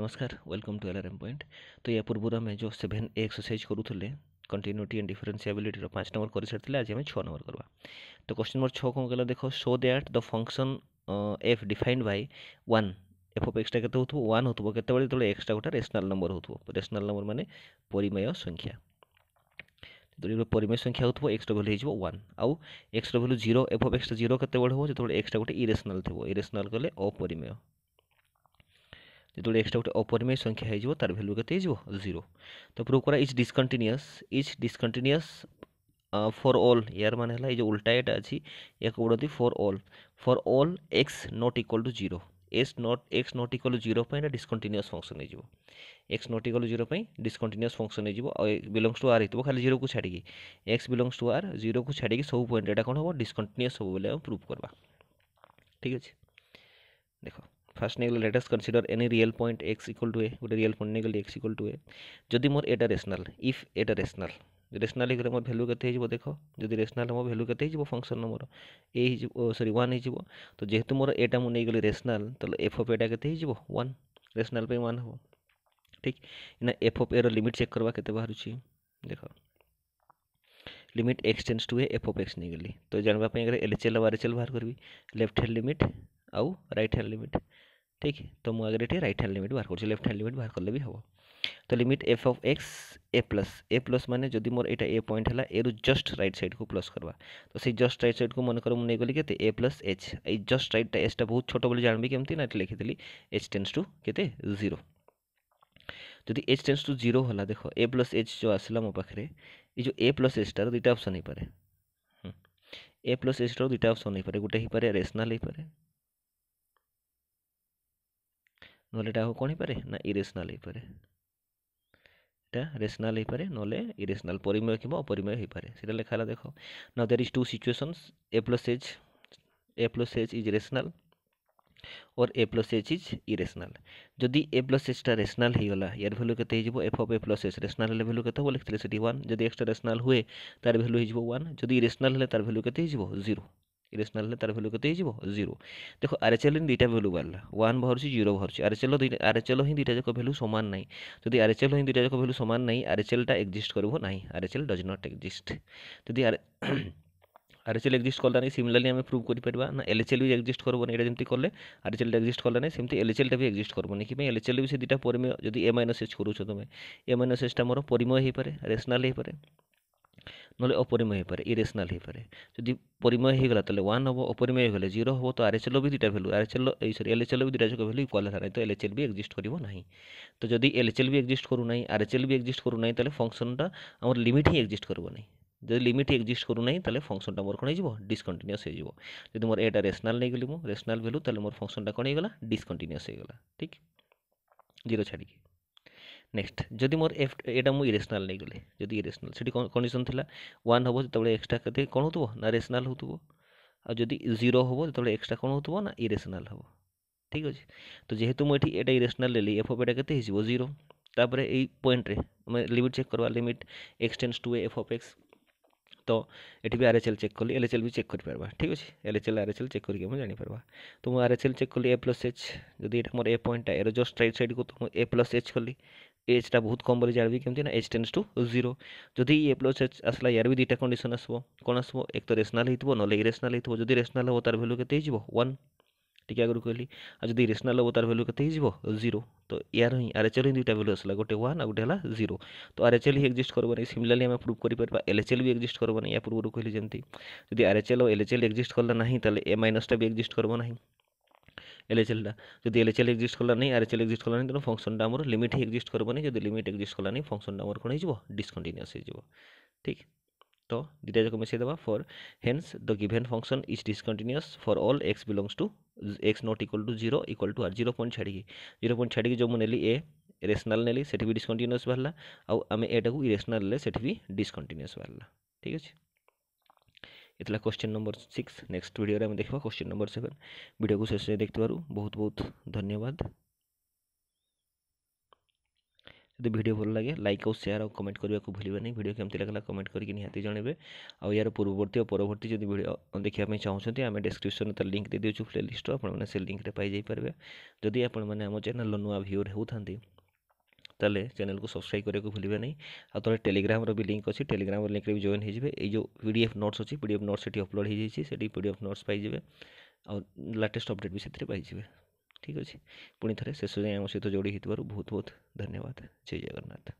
नमस्कार welcome to L R M point तो या पूर्व आम जो सेभेन एक्सरसाइज करूले कंटिन्यूटी एंड डिफरेन्सीबिलिटर पाँच नंबर कर सारी आज आम छः नंबर करवा तो क्वेश्चन नंबर छः कौन कहला देख so that the function F defined by one F of X के वन हो केतने गोटे रेसनाल नंबर होशनाल नंबर मैंने परिमय संख्या तो जो संख्या हो एक्सर भैल्यू हो वन आउ एक्सर value zero F of X zero केत बड़े हो जो एक्सटा गोटे इरेसनाल थोड़ा इरेसनाल कले अपरिमेय যেগুলো এক্সট্রা গোটে অপরিমেয় সংখ্যা হয়ে তার ভ্যালু কেতে হয়ে জিরো তো প্রুভ করা is discontinuous is discontinuous for all ইয়ার মানে হল এই যে উল্টা এটা আছে ইয়াকে বলতে for all for all x not equal to zero x not x not equal to zero এটা ডিসকন্টিনিউস ফংশন হয়ে x not equal to zero discontinuous function হয়ে বিলংস টু আর হয়ে খালি জিরো কু ছাড়ি x belongs to R zero কু ছাড়ি সব পয়েন্ট এটা কোণ হব ডিসকন্টিনিউস সবুলে আমি প্রুভ করবা ঠিক আছে দেখো ଫାର୍ଷ୍ଟ ନେଇଗଲେ latest consider any real point x equal to a ଗୋଟେ ରିଏଲ୍ ପଏଣ୍ଟ ନେଇଗଲି ଏକ୍ସ ଇକ୍ୱାଲ୍ ଟୁ ଏ ଯଦି ମୋର ଏଇଟା ରେସନାଲ୍ ଇଫ୍ ଏଇଟା ରେସନାଲ୍ ରେସନାଲ୍ ହେଇଗଲେ ମୋର ଭ୍ୟାଲୁ କେତେ ହେଇଯିବ ଦେଖ ଯଦି ରେସନାଲ୍ ମୋ ଭ୍ୟାଲୁ କେତେ ହେଇଯିବ ଫଙ୍କସନ୍ର ମୋର ଏ ହେଇଯିବ ସରି ୱାନ୍ ହେଇଯିବ ତ ଯେହେତୁ ମୋର ଏଇଟା ମୁଁ ନେଇଗଲି ରେସନାଲ୍ ତାହେଲେ ଏଫ୍ ଅଫ୍ ଏଟା କେତେ ହେଇଯିବ ୱାନ୍ ରେସନାଲ୍ ପାଇଁ ୱାନ୍ ହେବ ଠିକ୍ ଏଇନା ଏଫ୍ ଅଫ୍ ଏର ଲିମିଟ୍ ଚେକ୍ କରିବା କେତେ ବାହାରୁଛି ଦେଖ limit x tends to a f of x नहीं गली तो जानवाई L H L R H L बाहर करी लेफ्ट हैंड लिमिट आउ रईट हैंड लिमिट ঠিক ତ ମୁଁ ଆଗରେ ଏଠି ରାଇଟ୍ ହ୍ୟାଣ୍ଡ ଲିମିଟ୍ ବାହାର କରୁଛି ଲେଫ୍ଟ ହ୍ୟାଣ୍ଡ ଲିମିଟ୍ ବାହାର କଲେ ବି ହେବ ତ limit f of x a plus a plus ମାନେ ଯଦି ମୋର ଏଇଟା ଏ ପଏଣ୍ଟ ହେଲା ଏରୁ ଜଷ୍ଟ ରାଇଟ୍ ସାଇଡ଼କୁ ପ୍ଲସ୍ କରିବା ତ ସେଇ ଜଷ୍ଟ ରାଇଟ୍ ସାଇଡ଼କୁ ମନେକର ମୁଁ ନେଇଗଲି କେତେ ଏ ପ୍ଲସ୍ ଏଚ୍ ଏଇ ଜଷ୍ଟ ରାଇଟ୍ଟା ଏଚ୍ଟା ବହୁତ ଛୋଟ ବୋଲି ଜାଣିବି କେମିତି ନା ଏଠି ଲେଖିଥିଲି ଏଚ୍ ଟେନ୍ସ ଟୁ କେତେ ଜିରୋ যদি এইচ টেন্স টু জিরো হল দেখ এ প্লস এইচ যে আসলা মো পাখে এই যে এ প্লস এইচটার দুইটা অপসন হয়ে পড়ে এ প্লস এইচটার দুইটা অপসন হয়ে পড়ে গোটে হয়ে পড়ে রেসনাল হয়ে পড়ে নহলে এটা কোন হইপারে हो ইরেশনাল হইপারে এটা রেশনাল হইপারে নহলে ইরেশনাল পরিমেয় কিংবা অপরিমেয় হইপারে সেটা লেখা হল দেখো now there is two situations a plus h a plus h is rational और a plus h is irrational जदि ए प्लस एचटा रेसनाल होगा यार भैल्यू के f of a plus h rational हेल्ले भैल्यू के लिखते वन जदि एक्सट्रा रेसनाल हुए तार भैल्यू हो वन जदि इरेसनाल हेल्ले तार भैल्यू के जीरो ଇରେସନାଲ୍ ହେଲେ ତା'ର ଭ୍ୟାଲୁ କେତେ ହେଇଯିବ ଜିରୋ ଦେଖ ଆର୍ ଏଚ୍ ଏଲ୍ ହିଁ ଦୁଇଟା ଭ୍ୟାଲୁ ବାହାରିଲା ୱାନ୍ ବାହାରୁଛି ଜିରୋ ବାହାରୁଛି ଆର୍ ଏଚ୍ ଏଲ୍ ଦୁଇଟା ଆର୍ ଏଚ୍ ଏଲ୍ ହିଁ ଦୁଇଟା ଯାକ ଭ୍ୟାଲୁ ସମାନ ନାହିଁ ଯଦି ଆର୍ ଏଚ୍ ଏଲ୍ ହିଁ ଦୁଇଟା ଯାକ ଭ୍ୟାଲୁ ସମାନ ନାହିଁ ଆର୍ ଏଚ୍ ଏଲ୍ଟା ଏକ୍ଜିଷ୍ଟ କରିବ ନାହିଁ R H L does not exist ଯଦି ଆର୍ আর এচ এল এক্সিস্ট কলা নাই সিমিলারলি আমি প্রুভ করিপারা না এল এচ এল বি এক্সিস্ট করবো না এটা যেমন কলে আর এচ এলটা এক্সিস্ট কলা নাই সেমতি এল এচ এলটা বি এক্সিস্ট করবো না কিপাই এল এচ এল বি সে দুইটা পরিমেয় যদি এ মাইনস এচ করুছ তুমি এ মাইনস এচটা মোর পরিমেয় হয়ে পড়ে রেসনাল হয়ে পড়ে ନହେଲେ ଅପରିମୟ ହେଇପାରେ ଇରେସନାଲ୍ ହେଇପାରେ ଯଦି ପରିମୟ ହେଇଗଲା ତାହେଲେ ୱାନ୍ ହେବ ଅପରିମୟ ହେଇଗଲେ ଜିରୋ ହେବ ତ ଆର୍ଏଚ୍ଏଲ୍ ବି ଦୁଇଟା ଭ୍ୟାଲୁ ଆର୍ଏଚ୍ଏଲ୍ ଏଇ ସରି ଏଲ୍ଏଚ୍ଏଲ୍ ବି ଦୁଇଟା ଯାକ ଭ୍ୟାଲୁ ଇକ୍ୱାଲ୍ ହେଲା ନାହିଁ ତ ଏଲ୍ଏଚ୍ଏଲ୍ ବି ଏକ୍ଜିଷ୍ଟ କରିବ ନାହିଁ ତ ଯଦି ଏଲ୍ଏଚ୍ଏଲ୍ ବି ଏକ୍ଜିଷ୍ଟ କରୁନାହିଁ ଆର୍ଏଚ୍ଏଲ୍ ବି ଏକ୍ଜିଷ୍ଟ କରୁନାହିଁ ତାହେଲେ ଫଙ୍କସନ୍ଟା ଆମର ଲିମିଟ୍ ହିଁ ଏକ୍ଜିଷ୍ଟ କରିବ ନାହିଁ ଯଦି ଲିମିଟ୍ ଏକ୍ଜିଷ୍ଟ କରୁନାହିଁ ତାହେଲେ ଫଙ୍କସନ୍ଟା ମୋର କ'ଣ ହେଇଯିବ ଡିସକଣ୍ଟିନ୍ୟୁଅସ୍ ହେଇଯିବ ଯଦି ମୋର ଏଇଟା ରେସନାଲ୍ ନେଇଗଲି ମୁଁ ରେସନାଲ୍ ଭ୍ୟାଲୁ ତାହେଲେ ମୋର ଫଙ୍କସନ୍ଟା କ'ଣ ହେଇଗଲା ଡିସକଣ୍ଟିନ୍ୟୁଅସ୍ ହେଇଗଲା ଠିକ୍ ଜିରୋ ଛାଡ଼ିକି ନେକ୍ସଟ ଯଦି ମୋର ଏଫ୍ ଏଇଟା ମୁଁ ଇରେସନାଲ୍ ନେଇଗଲି ଯଦି ଇରେସନାଲ୍ ସେଠି କଣ୍ଡିସନ୍ ଥିଲା ୱାନ୍ ହେବ ଯେତେବେଳେ ଏକ୍ସଟ୍ରା କେତେ କ'ଣ ହେଉଥିବ ନା ରେସନାଲ୍ ହେଉଥିବ ଆଉ ଯଦି ଜିରୋ ହେବ ଯେତେବେଳେ ଏକ୍ସଟ୍ରା କ'ଣ ହେଉଥିବ ନା ଇରେସନାଲ୍ ହେବ ଠିକ୍ ଅଛି ତ ଯେହେତୁ ମୁଁ ଏଠି ଏଇଟା ଇରେସନାଲ୍ ନେଲି ଏଫ୍ ଅଫ୍ ଏଇଟା କେତେ ହେଇଯିବ ଜିରୋ ତାପରେ ଏଇ ପଏଣ୍ଟରେ ଆମେ ଲିମିଟ୍ ଚେକ୍ କରିବା limit x tends to f of x ତ ଏଠି ବି ଆର୍ଏଚ୍ଏଲ୍ ଚେକ୍ କଲି ଏଲ୍ଏଚ୍ଏଲ୍ ବି ଚେକ୍ କରିପାରିବା ଠିକ୍ ଅଛି ଏଲ୍ଏଚ୍ଏଲ୍ ଆର୍ଏଚ୍ଏଲ୍ ଚେକ୍ କରିକି ଆମେ ଜାଣିପାରିବା ତ ମୁଁ ଆର୍ଏଚ୍ଏଲ୍ ଚେକ୍ କଲି ଏ ପ୍ଲସ୍ ଏଚ୍ ଯଦି ଏଇଟା ମୋର ଏ ପଏଣ୍ଟଟା ଏର ଜଷ୍ଟ ରାଇଟ୍ ସାଇଡ଼୍କୁ ତ ମୁଁ ଏ ପ୍ଲସ୍ ଏଚ୍ କଲି ଏଚ୍ଟା ବହୁତ କମ୍ ବୋଲି ଜାଣିବି କେମିତି ନା ଏଚ୍ ଟେନ୍ସ ଟୁ ଜିରୋ ଯଦି ଏ ପ୍ଲସ୍ ଏଚ୍ ଆସିଲା ୟାର ବି ଦୁଇଟା କଣ୍ଡିସନ୍ ଆସିବ କ'ଣ ଆସିବ ଏକ ତ ରେସନାଲ୍ ହେଇଥିବ ନହେଲେ ଇରେସନାଲ୍ ହେଇଥିବ ଯଦି ରେସନାଲ୍ ହେବ ତାର ଭ୍ୟାଲୁ କେତେ ହେଇଯିବ ୱାନ୍ ଟିକେ ଆଗରୁ କହିଲି ଆଉ ଯଦି ରେସନାଲ୍ ହେବ ତାର ଭ୍ୟାଲୁ କେତେ ହେଇଯିବ ଜିରୋ ତ ୟାର ହିଁ ଆର୍ ଏଚ୍ ଏଲ୍ ହିଁ ଦୁଇଟା ଭ୍ୟାଲୁ ଆସିଲା ଗୋଟେ ୱାନ୍ ଆଉ ଗୋଟେ ହେଲା ଜିରୋ ତ ଆର୍ ଆର୍ଏଚ୍ଏଲ୍ ହିଁ ଏକ୍ଜିଷ୍ଟ କରିବନି ସିମିଲାରଲି ଆମେ ପ୍ରୁଭ୍ କରିପାରିବା ଏଲ୍ ବି ଏକ୍ଜିଷ୍ଟ କରିବନି ଏହା ପୂର୍ବରୁ କହିଲି ଯେମିତି ଯଦି R H L L H L exist କଲା ନାହିଁ ତାହେଲେ ଏ ମାଇନସ୍ଟା ବି ଏକ୍ଜିଷ୍ଟ କରିବ ନାହିଁ এলএচএলটা যদি এলএচএল এক্সিস্ট কলা নাই আর এচএল এক্সিস্ট কলা নাই তেমন ফংশনটা আমার লিমিট এক্সিস্ট করবনি যদি লিমিট এক্সিস্ট কলা নাই ফংশনটা আমার কোণ হয়ে ডিসকন্টিনিউস হয়ে যাব ঠিক তো দুইটা যাক মিশাই দেওয়া for hence the given function is discontinuous for all x belongs to x not equal to zero equal to R zero point ছাড়িকি জিরো পয়েন্ট ছাড়িকি যে মু নেলি এ ରେସନାଲ୍ ନେଲି ସେଠି ବି ଡିସକଣ୍ଟିନ୍ୟୁଅସ୍ ବାହାରିଲା ଆଉ ଆମେ ଏଇଟାକୁ ଇରେସନାଲ୍ ନେଲେ ସେଠି ବି ଡିସକଣ୍ଟିନ୍ୟୁଅସ୍ ବାହାରିଲା ଠିକ୍ ଅଛି इतना question number six next video में देखा क्वेश्चन नंबर सेवेन वीडियो को शेष देखते बहुत बहुत धन्यवाद जो भिड भल लगे लाइक और सेयार और कमेंट करने को भूलें नहीं भिडियो कमी लगेगा कमेंट करके निहाती जनवे आ यार पूर्ववर्त और परवर्त जो भिड देखा चाहते आम डिस्क्रिप्सन तर लिंक दे दे प्ले लिस्ट आपने लिंक में पाई पारे जदि आप चेल नुआ भ्यूर होती ताले चैनल को सब्सक्राइब करने को भूलें नहीं आ तेरे टेलीग्राम भी लिंक अच्छी टेलीग्राम लिंक में भी जॉइन होते हैं ये पीडफ नोट्स अच्छी पीडफ नोट्स से अपलोड होती पीडफ नोट्स पाई और लाटेस्ट अपडेट भी से पाई ठीक अच्छे पुणी थे शेष जाए आम सहित जोड़ी हो बहुत बहुत धन्यवाद जय जगन्नाथ